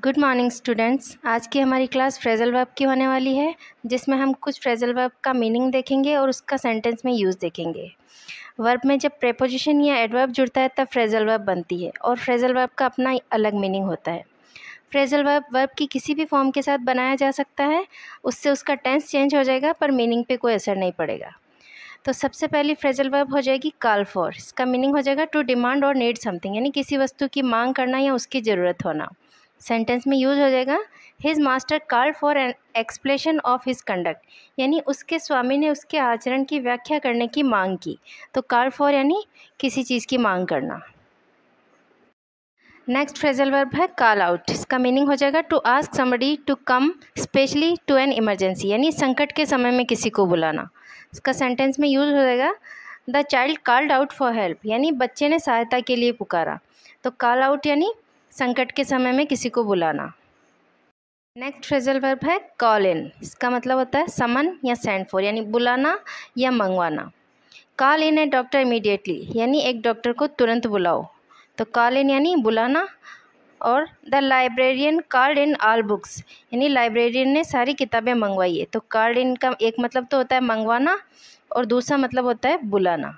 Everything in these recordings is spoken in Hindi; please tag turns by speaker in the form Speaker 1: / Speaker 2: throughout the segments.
Speaker 1: गुड मॉर्निंग स्टूडेंट्स आज की हमारी क्लास फ्रेजल वर्ब की होने वाली है जिसमें हम कुछ फ्रेजल वर्ब का मीनिंग देखेंगे और उसका सेंटेंस में यूज़ देखेंगे वर्ब में जब प्रेपोजिशन या एडवर्ब जुड़ता है तब फ्रेजल वर्ब बनती है और फ्रेजल वर्ब का अपना अलग मीनिंग होता है फ्रेजल वर्ब वर्ब की किसी भी फॉर्म के साथ बनाया जा सकता है उससे उसका टेंस चेंज हो जाएगा पर मीनिंग पे कोई असर नहीं पड़ेगा तो सबसे पहली फ्रेजल वर्ब हो जाएगी कॉल फॉर इसका मीनिंग हो जाएगा टू डिमांड और नीड समथिंग यानी किसी वस्तु की मांग करना या उसकी ज़रूरत होना सेंटेंस में यूज़ हो जाएगा his master card for an explanation of his conduct यानी उसके स्वामी ने उसके आचरण की व्याख्या करने की मांग की तो कार्ड फॉर यानी किसी चीज़ की मांग करना नेक्स्ट फ्रेजल वर्ब है कॉल आउट इसका मीनिंग हो जाएगा to ask somebody to come specially to an emergency यानी संकट के समय में किसी को बुलाना इसका सेंटेंस में यूज़ हो जाएगा the child called out for help यानी बच्चे ने सहायता के लिए पुकारा तो कॉल आउट यानी संकट के समय में किसी को बुलाना नेक्स्ट फ्रेजल वर्ब है कॉल इन इसका मतलब होता है समन या सेंड फोर यानी बुलाना या मंगवाना call in a doctor immediately यानी एक डॉक्टर को तुरंत बुलाओ तो कॉल इन यानी बुलाना और the librarian called in all books यानी लाइब्रेरियन ने सारी किताबें मंगवाई है तो कार्ड इन का एक मतलब तो होता है मंगवाना और दूसरा मतलब होता है बुलाना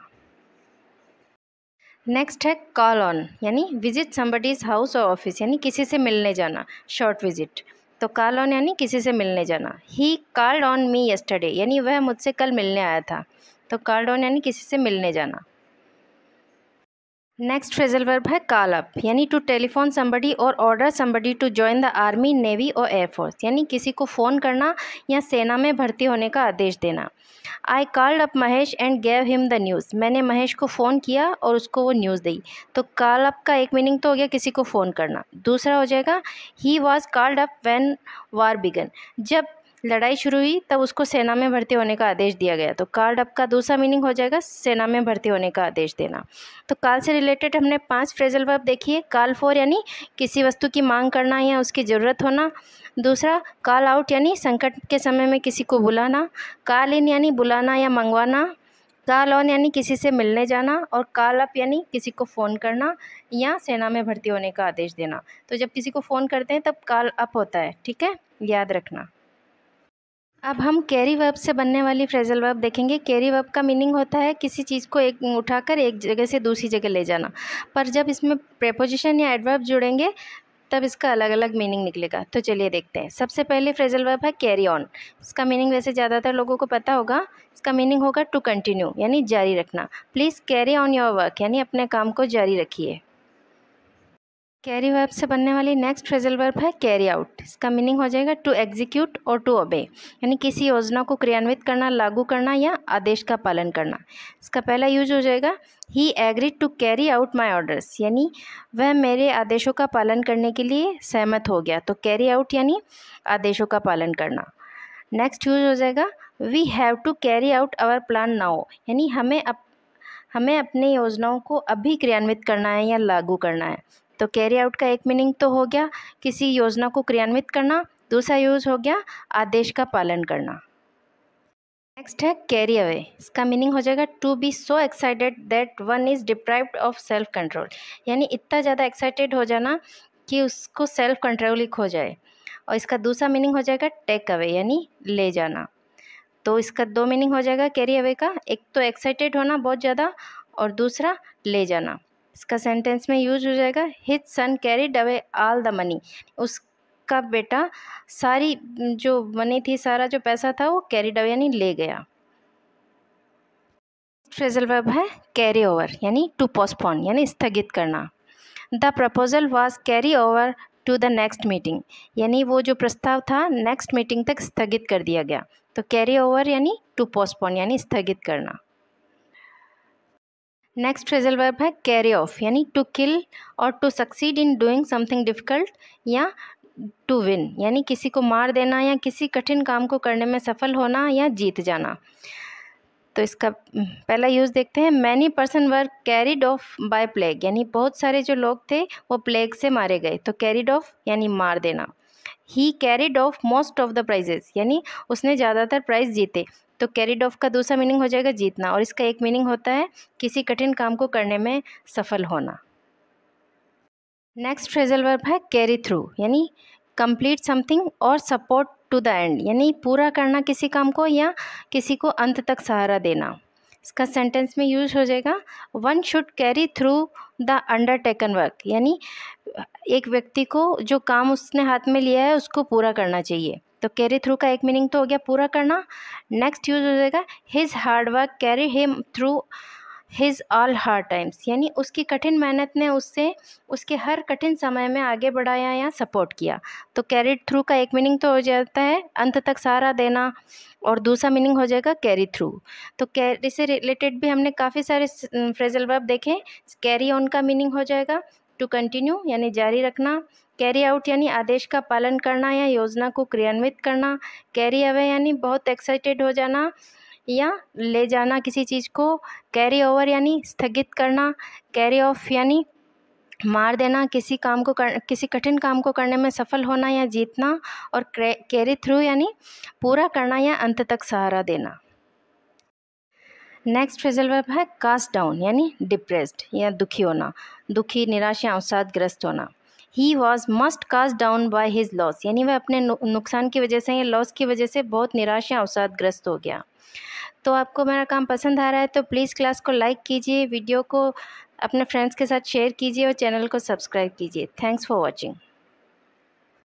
Speaker 1: नेक्स्ट है कॉल ऑन यानी विजिट सम्बडीज हाउस और ऑफिस यानी किसी से मिलने जाना शॉर्ट विजिट तो कॉल ऑन यानी किसी से मिलने जाना he called on me yesterday यानी वह मुझसे कल मिलने आया था तो कॉल्ड ऑन यानी किसी से मिलने जाना नेक्स्ट फ्रेजल वर्ब है कॉल अप यानी टू टेलीफोन सम्बडी और order somebody to join the army navy और एयरफोर्स यानी किसी को फ़ोन करना या सेना में भर्ती होने का आदेश देना I called up Mahesh and gave him the news मैंने महेश को फ़ोन किया और उसको वो न्यूज़ दी तो कॉल अप का एक मीनिंग तो हो गया किसी को फ़ोन करना दूसरा हो जाएगा he was called up when war began जब लड़ाई शुरू हुई तब उसको सेना में भर्ती होने का आदेश दिया गया तो कार्ड अप का दूसरा मीनिंग हो जाएगा सेना में भर्ती होने का आदेश देना तो काल से रिलेटेड हमने पांच फ्रेजल वर्ब देखिए काल फॉर यानी किसी वस्तु की मांग करना या उसकी ज़रूरत होना दूसरा काल आउट यानी संकट के समय में किसी को बुलाना काल इन यानी बुलाना या मंगवाना काल ऑन यानी किसी से मिलने जाना और काल अप यानी किसी को फ़ोन करना या सेना में भर्ती होने का आदेश देना तो जब किसी को फ़ोन करते हैं तब काल अप होता है ठीक है याद रखना अब हम कैरी वर्ब से बनने वाली फ्रेजल वर्ब देखेंगे कैरी वर्ब का मीनिंग होता है किसी चीज़ को एक उठाकर एक जगह से दूसरी जगह ले जाना पर जब इसमें प्रेपोजिशन या एडवर्ब जुड़ेंगे तब इसका अलग अलग मीनिंग निकलेगा तो चलिए देखते हैं सबसे पहले फ्रेजल वर्ब है कैरी ऑन इसका मीनिंग वैसे ज़्यादातर लोगों को पता होगा इसका मीनिंग होगा टू कंटिन्यू यानी जारी रखना please carry on your work यानी अपने काम को जारी रखिए कैरी वर्ब से बनने वाली नेक्स्ट फ्रेजल वर्ब है कैरी आउट इसका मीनिंग हो जाएगा टू एग्जीक्यूट और टू ओबे यानी किसी योजना को क्रियान्वित करना लागू करना या आदेश का पालन करना इसका पहला यूज हो जाएगा he agree to carry out my orders यानी वह मेरे आदेशों का पालन करने के लिए सहमत हो गया तो कैरी आउट यानी आदेशों का पालन करना नेक्स्ट यूज हो जाएगा we have to carry out our plan now यानी हमें अप हमें अपने योजनाओं को अभी क्रियान्वित करना है या लागू करना है तो कैरी आउट का एक मीनिंग तो हो गया किसी योजना को क्रियान्वित करना दूसरा यूज़ हो गया आदेश का पालन करना नेक्स्ट है कैरी अवे इसका मीनिंग हो जाएगा to be so excited that one is deprived of self control यानी इतना ज़्यादा एक्साइटेड हो जाना कि उसको सेल्फ कंट्रोल ही खो जाए और इसका दूसरा मीनिंग हो जाएगा टेक अवे यानी ले जाना तो इसका दो मीनिंग हो जाएगा कैरी अवे का एक तो एक्साइटेड होना बहुत ज़्यादा और दूसरा ले जाना इसका सेंटेंस में यूज हो जाएगा his son carried away all the money उसका बेटा सारी जो मनी थी सारा जो पैसा था वो कैरिड अवे यानी ले गया फ्रेजल वर्ब है कैरी ओवर यानी टू पोस्टपोन यानी स्थगित करना the proposal was carry over to the next meeting यानी वो जो प्रस्ताव था नेक्स्ट मीटिंग तक स्थगित कर दिया गया तो कैरी ओवर यानी टू पोस्टपोन यानी स्थगित करना नेक्स्ट फ्रेजल वर्ब है कैरी ऑफ यानी टू किल और to succeed in doing something difficult या टू विन यानी किसी को मार देना या किसी कठिन काम को करने में सफल होना या जीत जाना तो इसका हम्म, पहला यूज़ देखते हैं many person were carried off by plague यानी बहुत सारे जो लोग थे वो प्लेग से मारे गए तो कैरिड ऑफ यानी मार देना he carried off most of the prizes यानी उसने ज़्यादातर प्राइज जीते तो कैरिड ऑफ का दूसरा मीनिंग हो जाएगा जीतना और इसका एक मीनिंग होता है किसी कठिन काम को करने में सफल होना नेक्स्ट फ्रेजल वर्ब है कैरी थ्रू यानी कंप्लीट समथिंग और सपोर्ट टू द एंड यानी पूरा करना किसी काम को या किसी को अंत तक सहारा देना इसका सेंटेंस में यूज हो जाएगा one should carry through the undertaken work यानी एक व्यक्ति को जो काम उसने हाथ में लिया है उसको पूरा करना चाहिए तो कैरी थ्रू का एक मीनिंग तो हो गया पूरा करना नेक्स्ट यूज़ हो जाएगा his hard work carry him through his all hard times यानी उसकी कठिन मेहनत ने उससे उसके हर कठिन समय में आगे बढ़ाया या सपोर्ट किया तो कैरी थ्रू का एक मीनिंग तो हो जाता है अंत तक सहारा देना और दूसरा मीनिंग हो जाएगा कैरी थ्रू तो कैरी से रिलेटेड भी हमने काफ़ी सारे फ्रेजल वर्ब देखे कैरी ऑन का मीनिंग हो जाएगा टू कंटिन्यू यानी जारी रखना कैरी आउट यानी आदेश का पालन करना या योजना को क्रियान्वित करना कैरी अवे यानी बहुत एक्साइटेड हो जाना या ले जाना किसी चीज़ को कैरी ओवर यानी स्थगित करना कैरी ऑफ यानी मार देना किसी काम को कर किसी कठिन काम को करने में सफल होना या जीतना और कैरी थ्रू यानी पूरा करना या अंत तक सहारा देना नेक्स्ट फ्रेजल वर्ब है कास्ट डाउन यानी डिप्रेस्ड या दुखी होना दुखी निराश या अवसादग्रस्त होना he was must cast down by his loss यानी वह अपने नुकसान की वजह से या लॉस की वजह से बहुत निराश या अवसादग्रस्त हो गया तो आपको मेरा काम पसंद आ रहा है तो प्लीज़ क्लास को लाइक कीजिए वीडियो को अपने फ्रेंड्स के साथ शेयर कीजिए और चैनल को सब्सक्राइब कीजिए थैंक्स फॉर वॉचिंग